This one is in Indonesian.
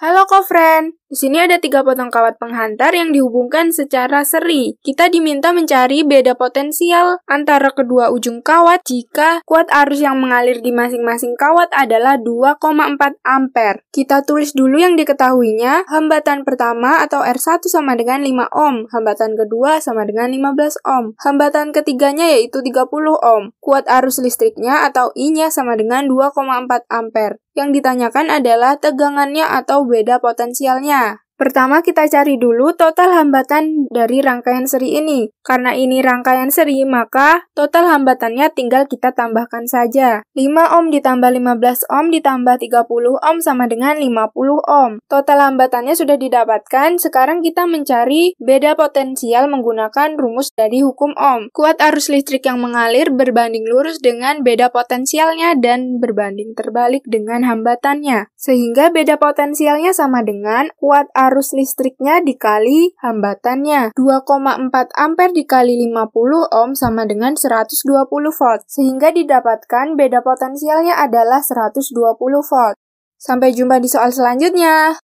Halo friend. di sini ada tiga potong kawat penghantar yang dihubungkan secara seri. Kita diminta mencari beda potensial antara kedua ujung kawat jika kuat arus yang mengalir di masing-masing kawat adalah 2,4 ampere. Kita tulis dulu yang diketahuinya, hambatan pertama atau R1 sama dengan 5 ohm, hambatan kedua sama dengan 15 ohm, hambatan ketiganya yaitu 30 ohm, kuat arus listriknya atau I-nya sama dengan 2,4 ampere. Yang ditanyakan adalah tegangannya atau beda potensialnya. Pertama kita cari dulu total hambatan dari rangkaian seri ini. Karena ini rangkaian seri, maka total hambatannya tinggal kita tambahkan saja. 5 ohm ditambah 15 ohm ditambah 30 ohm sama dengan 50 ohm. Total hambatannya sudah didapatkan, sekarang kita mencari beda potensial menggunakan rumus dari hukum ohm. Kuat arus listrik yang mengalir berbanding lurus dengan beda potensialnya dan berbanding terbalik dengan hambatannya. Sehingga beda potensialnya sama dengan kuat arus arus listriknya dikali hambatannya. 2,4 ampere dikali 50 ohm sama dengan 120 volt, sehingga didapatkan beda potensialnya adalah 120 volt. Sampai jumpa di soal selanjutnya.